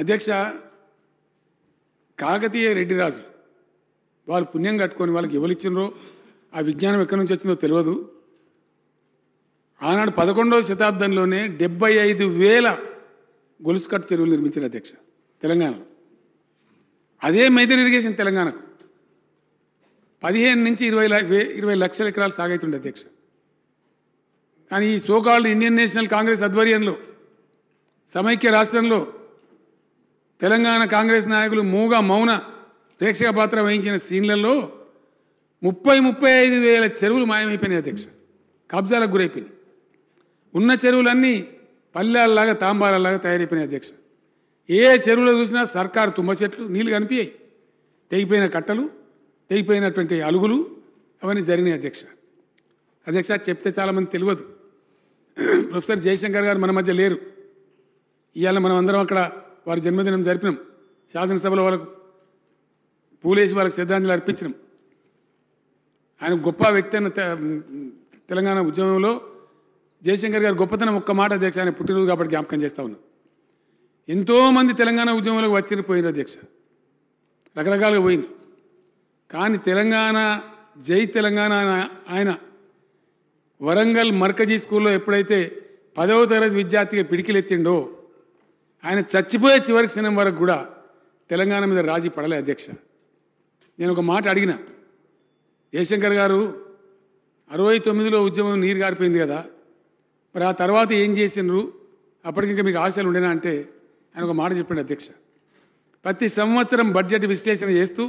అధ్యక్ష కాకతీయ రెడ్డిరాజు వాళ్ళు పుణ్యం కట్టుకొని వాళ్ళకి ఎవరిచ్చినరో ఆ విజ్ఞానం ఎక్కడి నుంచి వచ్చిందో తెలియదు ఆనాడు పదకొండవ శతాబ్దంలోనే డెబ్బై ఐదు వేల గొలుసుకట్ చెరువులు నిర్మించిన అధ్యక్ష తెలంగాణలో అదే మైదన్ ఇరిగేషన్ తెలంగాణకు పదిహేను నుంచి ఇరవై ఇరవై లక్షల ఎకరాలు సాగైతుండే అధ్యక్ష కానీ ఈ సోకాల్డ్ ఇండియన్ నేషనల్ కాంగ్రెస్ ఆధ్వర్యంలో సమైక్య రాష్ట్రంలో తెలంగాణ కాంగ్రెస్ నాయకులు మూగ మౌన ప్రేక్షక పాత్ర వహించిన సీన్లలో ముప్పై ముప్పై ఐదు వేల చెరువులు మాయమైపోయినాయి అధ్యక్ష కబ్జాలకు గురైపోయినాయి ఉన్న చెరువులన్నీ పల్లెల్లాగా తాంబాలలాగా తయారైపోయినాయి అధ్యక్ష ఏ చెరువులో చూసినా సర్కారు తుమ్మ చెట్లు నీళ్ళు కనిపించాయి తెగిపోయిన కట్టలు తెగిపోయినటువంటి అలుగులు అవన్నీ జరిగినాయి అధ్యక్ష అధ్యక్ష చెప్తే చాలామంది తెలియదు ప్రొఫెసర్ జయశంకర్ గారు మన మధ్య లేరు ఇవాళ మనం అందరం అక్కడ వారి జన్మదినం జరిపినాం శాసనసభలో వాళ్ళకు పూలేసి వాళ్ళకి శ్రద్ధాంజలి అర్పించినాం ఆయన గొప్ప వ్యక్తి అన్న తెలంగాణ ఉద్యమంలో జయశంకర్ గారు గొప్పతనం ఒక్క మాట అధ్యక్ష ఆయన పుట్టినరోజు కాబట్టి జ్ఞాపకం చేస్తా ఉన్నా ఎంతోమంది తెలంగాణ ఉద్యమంలోకి వచ్చిన పోయిన అధ్యక్ష రకరకాలుగా పోయింది కానీ తెలంగాణ జై తెలంగాణ ఆయన వరంగల్ మర్కజీ స్కూల్లో ఎప్పుడైతే పదవ తరగతి విద్యార్థిగా పిడికిలెత్తిండో ఆయన చచ్చిపోయే చివరి క్షణం వరకు కూడా తెలంగాణ మీద రాజీ పడలే అధ్యక్ష నేను ఒక మాట అడిగిన జయశంకర్ గారు అరవై తొమ్మిదిలో ఉద్యమం నీరు గారిపోయింది కదా మరి ఆ తర్వాత ఏం చేసినారు అప్పటికింకా మీకు ఆశలు ఉండేనా అంటే ఆయన ఒక మాట చెప్పాడు అధ్యక్ష ప్రతి సంవత్సరం బడ్జెట్ విశ్లేషణ చేస్తూ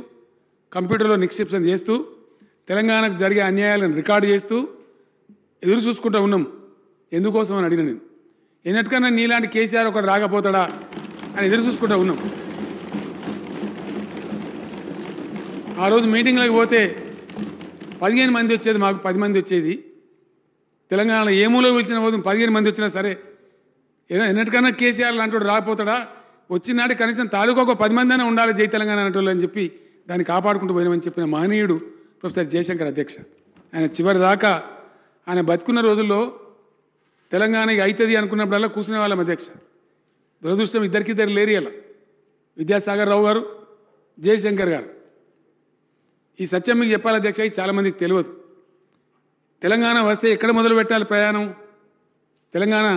కంప్యూటర్లో నిక్షిప్తం చేస్తూ తెలంగాణకు జరిగే అన్యాయాలను రికార్డు చేస్తూ ఎదురు చూసుకుంటూ ఉన్నాం ఎందుకోసం అని అడిగిన నేను ఎన్నటికన్నా నీలాంటి కేసీఆర్ ఒకటి రాకపోతాడా అని ఎదురు చూసుకుంటా ఉన్నాం ఆ రోజు మీటింగ్లోకి పోతే పదిహేను మంది వచ్చేది మాకు పది మంది వచ్చేది తెలంగాణలో ఏమూలో పిలిచిన పోదు పదిహేను మంది వచ్చినా సరే ఏదో ఎన్నటికన్నా కేసీఆర్ లాంటి రాకపోతాడా వచ్చినాడు కనీసం తాలూకా ఒక పది మంది అయినా ఉండాలి జై తెలంగాణ అనేటోళ్ళు అని చెప్పి దాన్ని కాపాడుకుంటూ పోయినామని చెప్పిన మహనీయుడు ప్రొఫెసర్ జయశంకర్ అధ్యక్ష ఆయన చివరిదాకా ఆయన బతుకున్న రోజుల్లో తెలంగాణకి అవుతుంది అనుకున్నప్పుడల్లా కూర్చునే వాళ్ళం అధ్యక్ష దురదృష్టం ఇద్దరికిద్దరు లేరు ఇలా విద్యాసాగర్ రావు గారు జయశంకర్ గారు ఈ సత్యం మీకు చెప్పాలి అధ్యక్ష చాలామందికి తెలియదు తెలంగాణ వస్తే ఎక్కడ మొదలు పెట్టాలి ప్రయాణం తెలంగాణ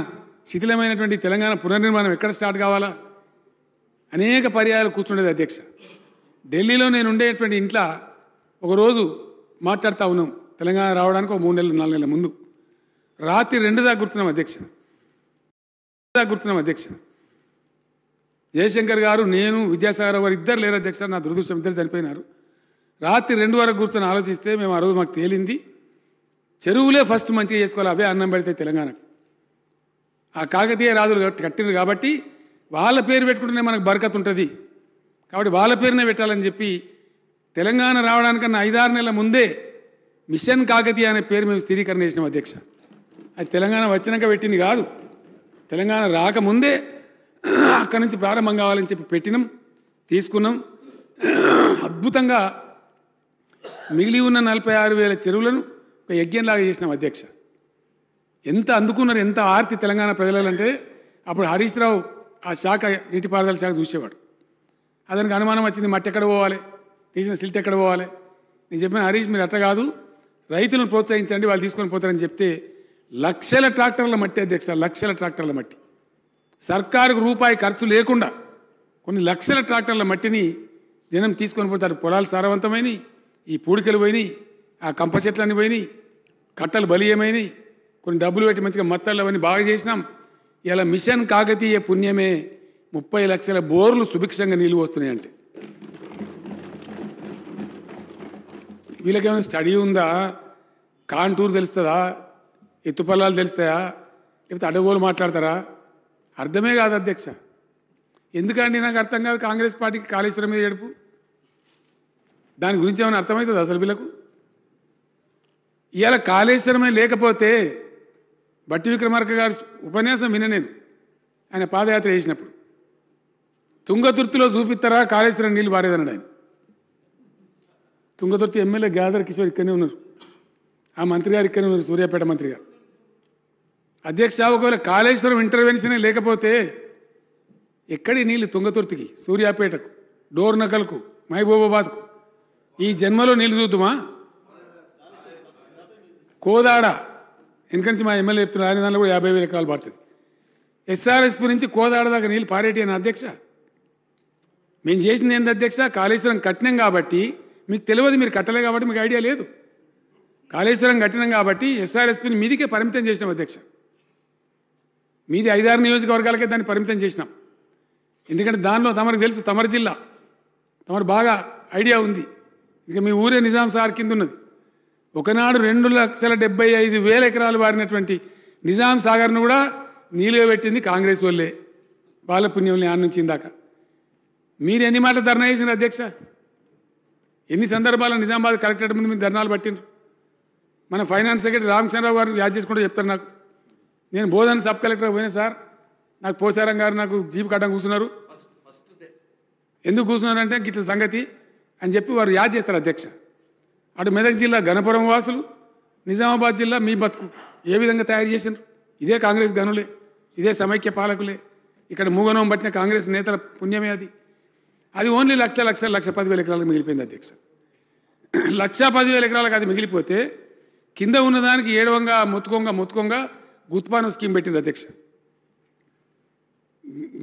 శిథిలమైనటువంటి తెలంగాణ పునర్నిర్మాణం ఎక్కడ స్టార్ట్ కావాలా అనేక పర్యాయాలు కూర్చుండేది అధ్యక్ష ఢిల్లీలో నేను ఉండేటువంటి ఇంట్లో ఒకరోజు మాట్లాడుతూ ఉన్నాం తెలంగాణ రావడానికి ఒక మూడు నెలలు నాలుగు నెలల ముందు రాత్రి రెండు దాకా కూర్చున్నాం అధ్యక్ష దాకా గుర్తున్నాం అధ్యక్ష జయశంకర్ గారు నేను విద్యాసాగర్ గారు ఇద్దరు లేరు అధ్యక్ష నా దురదృష్టం ఇద్దరు చనిపోయినారు రాత్రి రెండు వరకు కూర్చొని ఆలోచిస్తే మేము ఆ రోజు మాకు తేలింది చెరువులే ఫస్ట్ మంచిగా చేసుకోవాలి అవే అన్నం పెడితే తెలంగాణ ఆ కాకతీయ రాజులు కట్టినారు కాబట్టి వాళ్ళ పేరు పెట్టుకుంటేనే మనకు బరకత్ ఉంటుంది కాబట్టి వాళ్ళ పేరునే పెట్టాలని చెప్పి తెలంగాణ రావడానికన్నా ఐదారు నెలల ముందే మిషన్ కాకతీయ అనే పేరు మేము స్థిరీకరణ చేసినాం అధ్యక్ష అది తెలంగాణ వచ్చినాక పెట్టింది కాదు తెలంగాణ రాకముందే అక్కడి నుంచి ప్రారంభం కావాలని చెప్పి పెట్టినాం తీసుకున్నాం అద్భుతంగా మిగిలి ఉన్న నలభై ఆరు వేల చెరువులను ఒక యజ్ఞంలాగా చేసినాం అధ్యక్ష ఎంత అందుకున్నారు ఎంత ఆర్తి తెలంగాణ ప్రజలంటే అప్పుడు హరీష్ రావు ఆ శాఖ నీటిపారుదల శాఖ చూసేవాడు అతనికి అనుమానం వచ్చింది మట్టి ఎక్కడ పోవాలి తీసిన సిల్ట్ ఎక్కడ పోవాలి నేను చెప్పిన హరీష్ మీరు అట్ట కాదు రైతులను ప్రోత్సహించండి వాళ్ళు తీసుకొని పోతారని చెప్తే లక్షల ట్రాక్టర్ల మట్టి అధ్యక్ష లక్షల ట్రాక్టర్ల మట్టి సర్కారుకు రూపాయి ఖర్చు లేకుండా కొన్ని లక్షల ట్రాక్టర్ల మట్టిని జనం తీసుకొని పోతారు పొలాలు సారవంతమైన ఈ పూడికలు పోయినాయి ఆ కంప చెట్లన్నీ పోయినాయి కట్టలు బలీయమైనవి కొన్ని డబ్బులు పెట్టి మంచిగా మత్తళ్ళు అవన్నీ బాగా చేసినాం ఇలా మిషన్ కాకతీయ పుణ్యమే ముప్పై లక్షల బోర్లు సుభిక్షంగా నీళ్ళు వస్తున్నాయి అంటే వీళ్ళకేమైనా స్టడీ ఉందా కాంటూరు తెలుస్తుందా ఎత్తుపల్లాలు తెలుస్తాయా లేకపోతే అడగోలు మాట్లాడతారా అర్థమే కాదు అధ్యక్ష ఎందుకండి నాకు అర్థం కాదు కాంగ్రెస్ పార్టీకి కాళేశ్వరం మీద ఏడుపు దాని గురించి ఏమైనా అర్థమవుతుంది అసలు వీళ్ళకు ఇవాళ కాళేశ్వరమే లేకపోతే బట్టి విక్రమార్క గారి ఉపన్యాసం విన నేను ఆయన పాదయాత్ర చేసినప్పుడు తుంగతుర్తిలో చూపిస్తారా కాళేశ్వరం నీళ్ళు పారేదన్నాడు ఆయన తుంగతుర్తి ఎమ్మెల్యే గ్యాదర్ కిషోర్ ఇక్కడనే ఉన్నారు ఆ మంత్రి గారు ఇక్కడనే ఉన్నారు సూర్యాపేట మంత్రి గారు అధ్యక్ష ఒకవేళ కాళేశ్వరం ఇంటర్వెన్షన్ లేకపోతే ఎక్కడి నీళ్ళు తుంగతుర్తికి సూర్యాపేటకు డోర్ నకల్కు మహబూబాబాద్కు ఈ జన్మలో నీళ్ళు చూద్దామా కోదాడ నుంచి మా ఎమ్మెల్యే చెప్తున్నారు ఆయన దాంట్లో కూడా యాభై వేల ఎకరాలు పడుతుంది ఎస్ఆర్ఎస్పీ నుంచి కోదాడ దాకా నీళ్ళు పారేటి అని అధ్యక్ష మేము చేసింది ఏంది అధ్యక్ష కాళేశ్వరం కట్టినాం కాబట్టి మీకు తెలియదు మీరు కట్టలే కాబట్టి మీకు ఐడియా లేదు కాళేశ్వరం కట్టినాం కాబట్టి ఎస్ఆర్ఎస్పీని మీదికే పరిమితం చేసినాం అధ్యక్ష మీది ఐదారు నియోజకవర్గాలకే దాన్ని పరిమితం చేసినాం ఎందుకంటే దానిలో తమరికి తెలుసు తమరి జిల్లా తమరు బాగా ఐడియా ఉంది ఇక మీ ఊరే నిజాం సార్ కింద ఉన్నది ఒకనాడు రెండు లక్షల డెబ్బై ఐదు వేల ఎకరాలు వారినటువంటి నిజాం సాగర్ను కూడా పెట్టింది కాంగ్రెస్ వాళ్ళే బాలపుణ్యం పుణ్యంని నుంచి ఇందాక మీరు ఎన్ని మాటలు ధర్నా వేసిన అధ్యక్ష ఎన్ని సందర్భాల్లో నిజామాబాద్ కలెక్టర్ ముందు మీరు ధర్నాలు పట్టిండ్రు మన ఫైనాన్స్ సెక్రటరీ రామచంద్రరావు గారు వ్యాజ్ చేసుకుంటూ చెప్తారు నాకు నేను బోధన సబ్ కలెక్టర్ పోయినా సార్ నాకు పోసారం గారు నాకు జీపు కట్టం కూర్చున్నారు ఎందుకు కూర్చున్నారంటే గిట్ల సంగతి అని చెప్పి వారు యాద్ చేస్తారు అధ్యక్ష అటు మెదక్ జిల్లా గణపురం వాసులు నిజామాబాద్ జిల్లా మీ బతుకు ఏ విధంగా తయారు చేసినారు ఇదే కాంగ్రెస్ గనులే ఇదే సమైక్య పాలకులే ఇక్కడ మూగనం పట్టిన కాంగ్రెస్ నేతల పుణ్యమే అది అది ఓన్లీ లక్ష లక్ష లక్ష పదివేల ఎకరాలకు మిగిలిపోయింది అధ్యక్ష లక్ష పదివేల ఎకరాలకు అది మిగిలిపోతే కింద ఉన్నదానికి ఏడవంగా మొత్తుకోంగా మొత్తుకోంగా గుత్మాను స్కీమ్ పెట్టింది అధ్యక్ష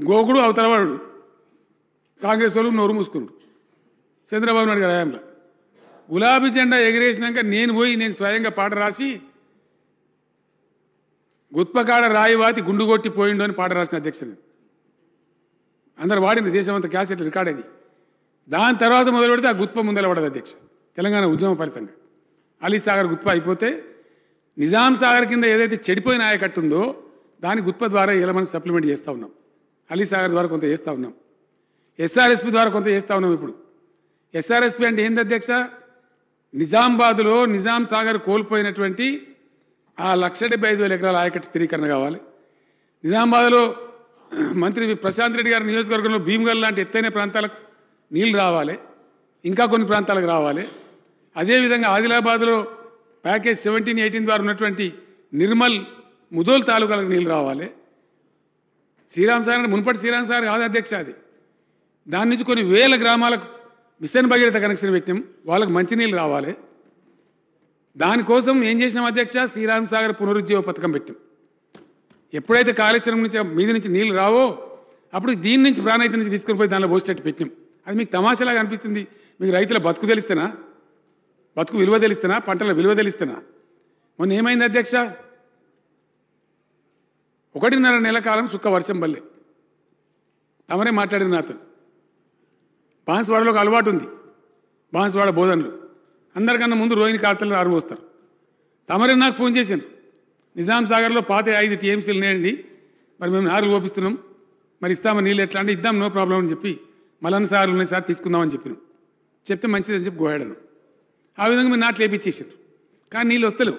గోగుడు వాడు కాంగ్రెస్ వాళ్ళు నోరు మూసుకున్నాడు చంద్రబాబు నాయుడు గారి హయాంలో గులాబీ జెండా ఎగిరేసినాక నేను పోయి నేను స్వయంగా పాట రాసి గుత్పకాడ రాయివాతి గుండు కొట్టి పోయిండు అని పాట రాసిన అధ్యక్షుడు అందరు వాడింది దేశమంతా క్యాసెట్లు రికార్డ్ అది దాని తర్వాత మొదలు పెడితే ఆ గుత్ప ముందర పడదు అధ్యక్ష తెలంగాణ ఉద్యమ ఫలితంగా అలీసాగర్ గుత్ప అయిపోతే నిజాం సాగర్ కింద ఏదైతే చెడిపోయిన ఆయకట్టు ఉందో దాని గుత్ప ద్వారా ఇలా మనం సప్లిమెంట్ చేస్తూ ఉన్నాం అలీసాగర్ ద్వారా కొంత చేస్తూ ఉన్నాం ఎస్ఆర్ఎస్పి ద్వారా కొంత చేస్తూ ఉన్నాం ఇప్పుడు ఎస్ఆర్ఎస్పి అంటే ఏంది అధ్యక్ష నిజామాబాద్లో నిజాం సాగర్ కోల్పోయినటువంటి ఆ లక్ష డెబ్బై ఐదు వేల ఎకరాల ఆయకట్టు స్థిరీకరణ కావాలి నిజామాబాద్లో మంత్రి ప్రశాంత్ రెడ్డి గారి నియోజకవర్గంలో భీమగల్ లాంటి ఎత్తైన ప్రాంతాలకు నీళ్లు రావాలి ఇంకా కొన్ని ప్రాంతాలకు రావాలి అదేవిధంగా ఆదిలాబాద్లో ప్యాకేజ్ సెవెంటీన్ ఎయిటీన్ ద్వారా ఉన్నటువంటి నిర్మల్ ముదోల్ తాలూకాలకు నీళ్ళు రావాలి శ్రీరామ్ సార్ అంటే మునుపటి శ్రీరామ్ సార్ కాదు అధ్యక్ష అది దాని నుంచి కొన్ని వేల గ్రామాలకు మిషన్ భగీరథ కనెక్షన్ పెట్టాం వాళ్ళకి మంచినీళ్ళు రావాలి దానికోసం ఏం చేసినాం అధ్యక్ష శ్రీరామ్ సాగర్ పునరుజ్జీవ పథకం పెట్టాం ఎప్పుడైతే కాళేశ్వరం నుంచి మీద నుంచి నీళ్ళు రావో అప్పుడు దీని నుంచి ప్రాణయిత నుంచి తీసుకుని పోయి దానిలో పోసేటట్టు పెట్టినాం అది మీకు తమాషలాగా అనిపిస్తుంది మీకు రైతుల బతుకు తెలిస్తేనా బతుకు విలువ తెలిస్తేనా పంటల విలువ తెలిస్తేనా మొన్న ఏమైంది అధ్యక్ష ఒకటిన్నర నెల కాలం సుక్క వర్షం బల్లే తమరే మాట్లాడింది నాతో బాన్స్వాడలో ఒక అలవాటు ఉంది బాన్స్వాడ బోధనలు అందరికన్నా ముందు రోహిణి ఆరు ఆరుమోస్తారు తమరే నాకు ఫోన్ చేశాను నిజాం సాగర్లో పాత ఐదు టీఎంసీలు ఉన్నాయండి మరి మేము నారులు ఓపిస్తున్నాం మరి ఇస్తామని నీళ్ళు ఎట్లా అంటే ఇద్దాం నో ప్రాబ్లం అని చెప్పి మలన్సార్లు ఉన్నాయి సార్ తీసుకుందామని చెప్పినాం చెప్తే మంచిదని చెప్పి గోయాడను ఆ విధంగా మీరు నాట్లు వేపించేసారు కానీ నీళ్ళు వస్తలేవు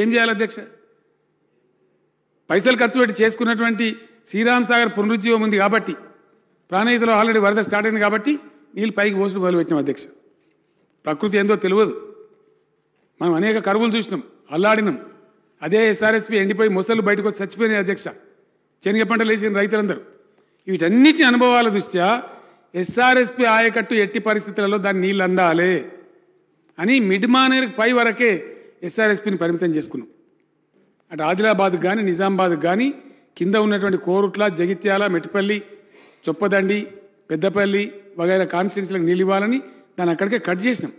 ఏం చేయాలి అధ్యక్ష పైసలు ఖర్చు పెట్టి చేసుకున్నటువంటి శ్రీరామ్ సాగర్ పునరుజ్జీవం ఉంది కాబట్టి ప్రాణహితలో ఆల్రెడీ వరద స్టార్ట్ అయింది కాబట్టి నీళ్ళు పైకి పోసుడు మొదలుపెట్టినాం అధ్యక్ష ప్రకృతి ఏందో తెలియదు మనం అనేక కరువులు చూసినాం అల్లాడినాం అదే ఎస్ఆర్ఎస్పీ ఎండిపోయి మొసలు బయటకు వచ్చి చచ్చిపోయినాయి అధ్యక్ష శనగ పంటలు వేసిన రైతులందరూ వీటన్నిటిని అనుభవాల దృష్ట్యా ఎస్ఆర్ఎస్పీ ఆయకట్టు ఎట్టి పరిస్థితులలో దాన్ని నీళ్ళు అందాలి అని మిడ్ మానర్ పై వరకే ఎస్ఆర్ఎస్పిని పరిమితం చేసుకున్నాం అటు ఆదిలాబాద్ కానీ నిజామాబాద్ కానీ కింద ఉన్నటువంటి కోరుట్ల జగిత్యాల మెట్టిపల్లి చొప్పదండి పెద్దపల్లి వగైరా కాన్స్టిట్యున్సీలకు నీళ్ళు ఇవ్వాలని దాన్ని అక్కడికే కట్ చేసినాం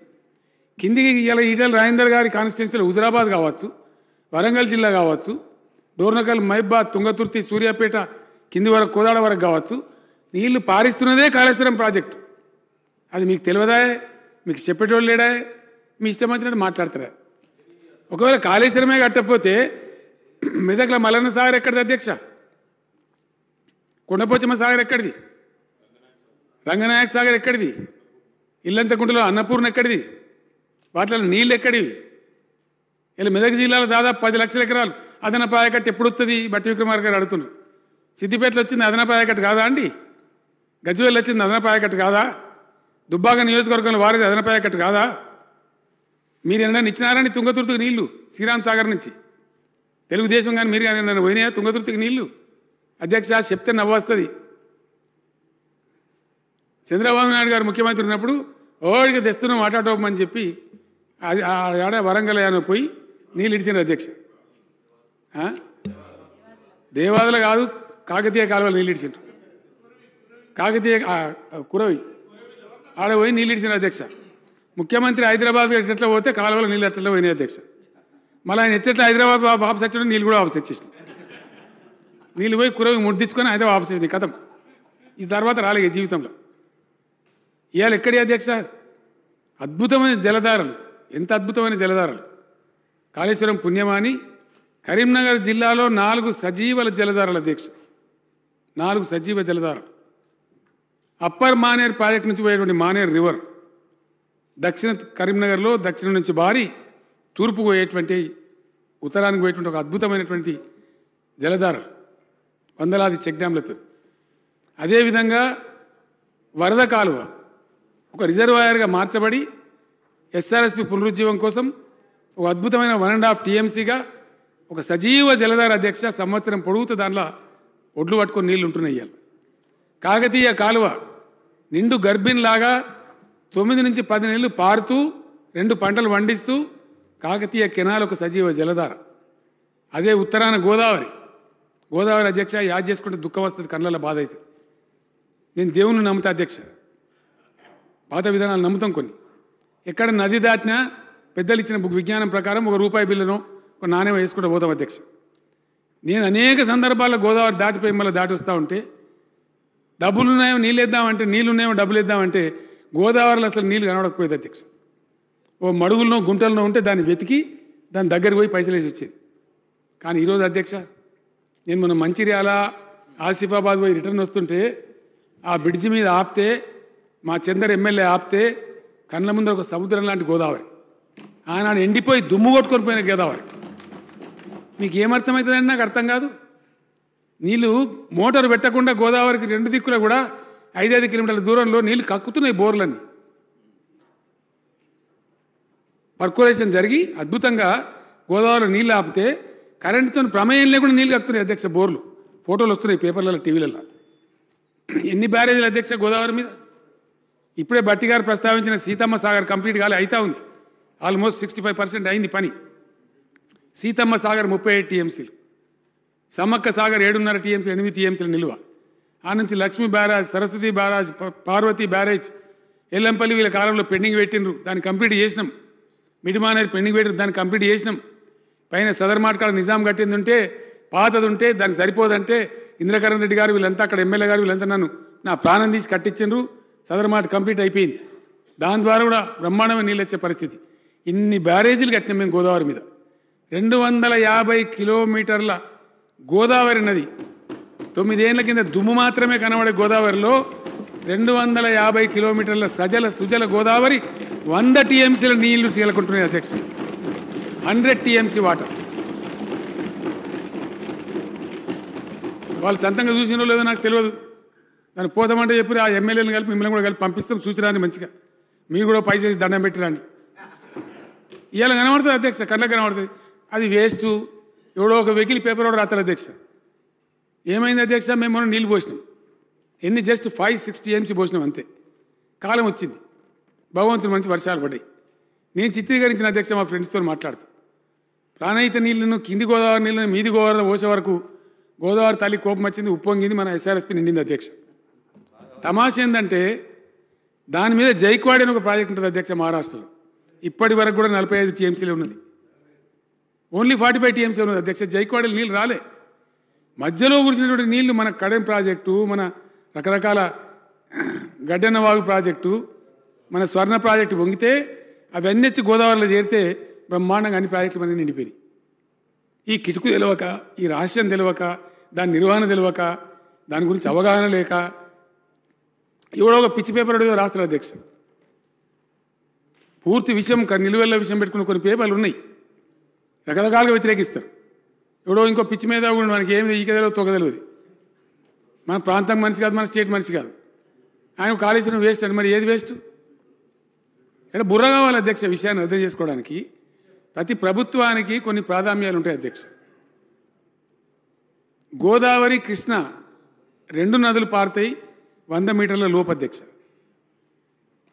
కిందికి ఇలా ఈటల రాజేందర్ గారి కాన్స్టిట్యున్సీలు హుజరాబాద్ కావచ్చు వరంగల్ జిల్లా కావచ్చు డోర్నకల్ మైబాద్ తుంగతుర్తి సూర్యాపేట కింది వరకు కోదాడ వరకు కావచ్చు నీళ్లు పారిస్తున్నదే కాళేశ్వరం ప్రాజెక్టు అది మీకు తెలియదాయే మీకు చెప్పేటోళ్ళు లేడాయే మీ ఇష్టం వచ్చినట్టు మాట్లాడతారా ఒకవేళ కాళేశ్వరమే కట్టకపోతే మెదక్ల మలన్న సాగర్ ఎక్కడిది అధ్యక్ష కొండపోచమ్మ సాగర్ ఎక్కడిది రంగనాయక సాగర్ ఎక్కడిది ఇల్లంతకుంటలో అన్నపూర్ణ ఎక్కడిది వాటిలో నీళ్ళు ఎక్కడివి ఇలా మెదక్ జిల్లాలో దాదాపు పది లక్షల ఎకరాలు అదనపు ఆయకట్టు ఎప్పుడు వస్తుంది బట్టి విక్రమార్ గారు అడుగుతున్నారు సిద్దిపేటలో వచ్చింది అదనపు ఆయకట్టు కాదా అండి గజ్వేల్ వచ్చింది అదనపు ఆయకట్టు కాదా దుబ్బాక నియోజకవర్గంలో వారిది అదనపు ఆయకట్టు కాదా మీరు ఏమైనా ఇచ్చినారని తుంగతుర్తికి నీళ్లు శ్రీరామ్ సాగర్ నుంచి తెలుగుదేశం కానీ మీరు కానీ నన్ను పోయినాయా తుంగతుర్తికి నీళ్లు అధ్యక్ష చెప్తే నవ్వొస్తుంది చంద్రబాబు నాయుడు గారు ముఖ్యమంత్రి ఉన్నప్పుడు ఓడికి తెస్తున్నాం ఆటాటోపమని చెప్పి అది ఆడ వరంగల్ అని పోయి నీళ్ళు ఇడిచారు అధ్యక్ష దేవాదుల కాదు కాకతీయ కాలువలు నీళ్ళు ఇడిచిండ్రు కాకతీయ కురవి ఆడ పోయి నీళ్ళు ఇడిచిన అధ్యక్ష ముఖ్యమంత్రి హైదరాబాద్ ఎట్లా పోతే కాలువలో నీళ్ళు ఎట్లా పోయినాయి అధ్యక్ష మళ్ళీ ఆయన ఎట్లా హైదరాబాద్ వాపస్ వచ్చాడు నీళ్ళు కూడా వాపస్ వచ్చేసింది నీళ్ళు పోయి కురవి ముడ్డించుకొని అయితే వాపస్ వచ్చింది కథం ఈ తర్వాత రాలేదు జీవితంలో ఇవాళ ఎక్కడి అధ్యక్ష అద్భుతమైన జలధారలు ఎంత అద్భుతమైన జలధారలు కాళేశ్వరం పుణ్యమాని కరీంనగర్ జిల్లాలో నాలుగు సజీవల జలధారలు అధ్యక్ష నాలుగు సజీవ జలధారలు అప్పర్ మానేర్ ప్రాజెక్ట్ నుంచి పోయేటువంటి మానేర్ రివర్ దక్షిణ కరీంనగర్లో దక్షిణం నుంచి భారీ తూర్పు పోయేటువంటి ఉత్తరానికి పోయేటువంటి ఒక అద్భుతమైనటువంటి జలధార వందలాది చెక్ డ్యామ్లతో అదేవిధంగా వరద కాలువ ఒక రిజర్వాయర్గా మార్చబడి ఎస్ఆర్ఎస్పి పునరుజ్జీవం కోసం ఒక అద్భుతమైన వన్ అండ్ హాఫ్ టీఎంసీగా ఒక సజీవ జలధార అధ్యక్ష సంవత్సరం పొడుగుతూ దానిలో ఒడ్లు పట్టుకొని నీళ్ళు ఉంటున్నాయి కాకతీయ కాలువ నిండు గర్భిణిలాగా తొమ్మిది నుంచి పది నెలలు పారుతూ రెండు పంటలు పండిస్తూ కాకతీయ కెనాల్ ఒక సజీవ జలధార అదే ఉత్తరాన గోదావరి గోదావరి అధ్యక్ష యాద్ చేసుకుంటే దుఃఖం వస్తుంది కళ్ళలో బాధ అయితే నేను దేవుని నమ్ముతా అధ్యక్ష పాత విధానాలు నమ్ముతాం కొన్ని ఎక్కడ నది దాటినా పెద్దలు ఇచ్చిన విజ్ఞానం ప్రకారం ఒక రూపాయి బిల్లును ఒక నాణ్యం వేసుకుంటూ పోతాం అధ్యక్ష నేను అనేక సందర్భాల్లో గోదావరి దాటిపోయి మళ్ళీ దాటి వస్తూ ఉంటే డబ్బులున్నాయో నీళ్ళు వేద్దామంటే ఉన్నాయో డబ్బులు వేద్దామంటే గోదావరిలో అసలు నీళ్ళు కనబడకపోయేది అధ్యక్ష ఓ మడుగుల్లో గుంటల్లో ఉంటే దాన్ని వెతికి దాని దగ్గరికి పోయి పైసలు వేసి వచ్చేది కానీ ఈరోజు అధ్యక్ష నేను మన మంచిర్యాల ఆసిఫాబాద్ పోయి రిటర్న్ వస్తుంటే ఆ బ్రిడ్జి మీద ఆపితే మా చందర్ ఎమ్మెల్యే ఆపితే కళ్ళ ముందర ఒక సముద్రం లాంటి గోదావరి ఆనాడు ఎండిపోయి దుమ్ము కొట్టుకొని పోయిన గోదావరి మీకు ఏమర్థమవుతుందని నాకు అర్థం కాదు నీళ్ళు మోటార్ పెట్టకుండా గోదావరికి రెండు దిక్కులో కూడా ఐదైదు కిలోమీటర్ల దూరంలో నీళ్ళు కక్కుతున్నాయి బోర్లన్నీ పర్కులేషన్ జరిగి అద్భుతంగా గోదావరిలో నీళ్ళు ఆపితే కరెంటుతో ప్రమేయం లేకుండా నీళ్ళు కక్కుతున్నాయి అధ్యక్ష బోర్లు ఫోటోలు వస్తున్నాయి పేపర్లలో టీవీలలో ఎన్ని బ్యారేజీలు అధ్యక్ష గోదావరి మీద ఇప్పుడే బట్టి గారు ప్రస్తావించిన సీతమ్మ సాగర్ కంప్లీట్ కాలే అవుతా ఉంది ఆల్మోస్ట్ సిక్స్టీ ఫైవ్ పర్సెంట్ అయింది పని సీతమ్మ సాగర్ ముప్పై ఏడు టీఎంసీలు సమ్మక్క సాగర్ ఏడున్నర టీఎంసీలు ఎనిమిది టీఎంసీలు నిల్వ ఆ నుంచి Lakshmi barrage Saraswati barrage Parvati barrage Yellampalli వీళ్ళ కాలంలో పెండింగ్ పెట్టినరు దాన్ని కంప్లీట్ చేసినాం మిడిమానేరు పెండింగ్ పెట్టిన దాన్ని కంప్లీట్ చేసినాం పైన సదర్ మార్కాడ నిజాం కట్టింది ఉంటే పాతది ఉంటే దాన్ని సరిపోదంటే ఇంద్రకరణ్ రెడ్డి గారు వీళ్ళంతా అక్కడ ఎమ్మెల్యే గారు వీళ్ళంతా నన్ను నా ప్రాణం తీసి కట్టించు సదర్ మాట కంప్లీట్ అయిపోయింది దాని ద్వారా కూడా బ్రహ్మాండమైన వచ్చే పరిస్థితి ఇన్ని బ్యారేజీలు కట్టినాం మేము గోదావరి మీద రెండు వందల యాభై కిలోమీటర్ల గోదావరి నది తొమ్మిదేళ్ల కింద దుమ్ము మాత్రమే కనబడే గోదావరిలో రెండు వందల యాభై కిలోమీటర్ల సజల సుజల గోదావరి వంద టీఎంసీల నీళ్లు తేలుకుంటున్నాయి అధ్యక్ష హండ్రెడ్ టీఎంసీ వాటర్ వాళ్ళు సొంతంగా చూసినో లేదో నాకు తెలియదు దాన్ని పోదామంటే చెప్పి ఆ ఎమ్మెల్యేలను కలిపి మిమ్మల్ని కూడా కలిపి పంపిస్తాం రాని మంచిగా మీరు కూడా పై చేసి దండం పెట్టిరాని ఇలా కనబడుతుంది అధ్యక్ష కళ్ళకి కనబడుతుంది అది వేస్ట్ ఎవడో ఒక వెకిల్ పేపర్ కూడా రాస్తారు అధ్యక్ష ఏమైంది అధ్యక్ష మేము మనం నీళ్ళు పోసినాం ఎన్ని జస్ట్ ఫైవ్ సిక్స్టీ ఎంసీ పోసినాం అంతే కాలం వచ్చింది భగవంతుడు మంచి వర్షాలు పడ్డాయి నేను చిత్రీకరించిన అధ్యక్ష మా ఫ్రెండ్స్తో మాట్లాడుతూ ప్రాణహిత నీళ్ళను కింది గోదావరి నీళ్ళను మీది గోదావరిని పోసే వరకు గోదావరి తల్లి కోపం వచ్చింది ఉప్పొంగింది మన ఎస్ఆర్ఎస్పీ నిండింది అధ్యక్ష తమాష ఏంటంటే దాని మీద జైక్వాడ్ అని ఒక ప్రాజెక్ట్ ఉంటుంది అధ్యక్ష మహారాష్ట్రలో ఇప్పటి వరకు కూడా నలభై ఐదు టీఎంసీలు ఉన్నది ఓన్లీ ఫార్టీ ఫైవ్ టీఎంసీ ఉన్నది అధ్యక్ష జైక్వాడీలు నీళ్ళు రాలే మధ్యలో కురిసినటువంటి నీళ్లు మన కడెం ప్రాజెక్టు మన రకరకాల గడ్డెన్నవాగు ప్రాజెక్టు మన స్వర్ణ ప్రాజెక్టు వంగితే అవి అన్నెచ్చి గోదావరిలో చేరితే బ్రహ్మాండంగా అన్ని ప్రాజెక్టులు మనం నిండిపోయి ఈ కిటుకు తెలియక ఈ రహస్యం తెలియక దాని నిర్వహణ తెలియక దాని గురించి అవగాహన లేక ఎవడో ఒక పిచ్చి పేపర్ అడిగో రాష్ట్ర అధ్యక్ష పూర్తి విషయం నిలువెల్ల విషయం పెట్టుకుని కొన్ని పేపర్లు ఉన్నాయి రకరకాలుగా వ్యతిరేకిస్తారు ఎవడో ఇంకో పిచ్చి మీద కూడా మనకి ఏమి ఈ కదలో తొక్క తెలియదు మన ప్రాంతం మనిషి కాదు మన స్టేట్ మనిషి కాదు ఆయన కాళేశ్వరం వేస్ట్ అండి మరి ఏది వేస్ట్ ఇక్కడ బుర్ర కావాలి అధ్యక్ష విషయాన్ని అర్థం చేసుకోవడానికి ప్రతి ప్రభుత్వానికి కొన్ని ప్రాధాన్యాలు ఉంటాయి అధ్యక్ష గోదావరి కృష్ణ రెండు నదులు పారుతాయి వంద మీటర్ల లోపు అధ్యక్ష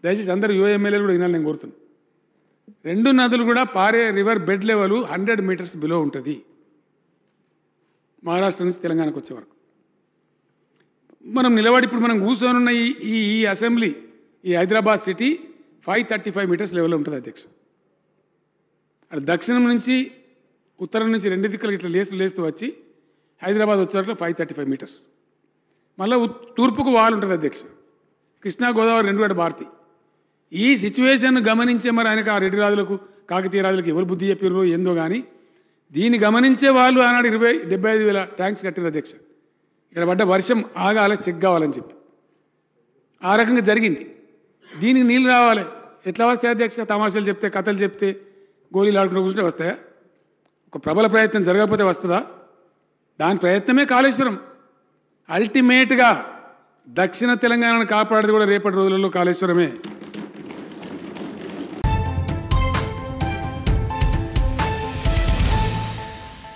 దయచేసి అందరు ఎమ్మెల్యేలు కూడా వినాలి నేను కోరుతున్నాను రెండు నదులు కూడా పారే river bed level hundred metres below ఉంటుంది మహారాష్ట్ర నుంచి తెలంగాణకు వచ్చే వరకు మనం నిలబడి ఇప్పుడు మనం ఉన్న ఈ ఈ అసెంబ్లీ ఈ Hyderabad city five thirty five metres లెవెల్లో ఉంటుంది అధ్యక్ష అది దక్షిణం నుంచి ఉత్తరం నుంచి రెండు దిక్కులు ఇట్లా లేస్తూ లేస్తూ వచ్చి హైదరాబాద్ వచ్చేటట్లు ఫైవ్ థర్టీ ఫైవ్ మీటర్స్ మళ్ళీ తూర్పుకు వాల్ ఉంటుంది అధ్యక్ష కృష్ణా గోదావరి రెండు వేల భారతి ఈ సిచ్యువేషన్ గమనించే మరి ఆయనకు ఆ రెడ్డి రాజులకు కాకతీయ రాజులకు ఎవరు బుద్ధి చెప్పారు ఏందో కానీ దీన్ని గమనించే వాళ్ళు ఆనాడు ఇరవై డెబ్బై ఐదు వేల ట్యాంక్స్ కట్టిన అధ్యక్ష ఇక్కడ పడ్డ వర్షం ఆగాలి చెక్ కావాలని చెప్పి ఆ రకంగా జరిగింది దీనికి నీళ్ళు రావాలి ఎట్లా వస్తాయి అధ్యక్ష తమాషాలు చెప్తే కథలు చెప్తే గోళీలు ఆడుకుని కూర్చుంటే వస్తాయా ఒక ప్రబల ప్రయత్నం జరగకపోతే వస్తుందా దాని ప్రయత్నమే కాళేశ్వరం అల్టిమేట్గా దక్షిణ తెలంగాణను కాపాడేది కూడా రేపటి రోజులలో కాళేశ్వరమే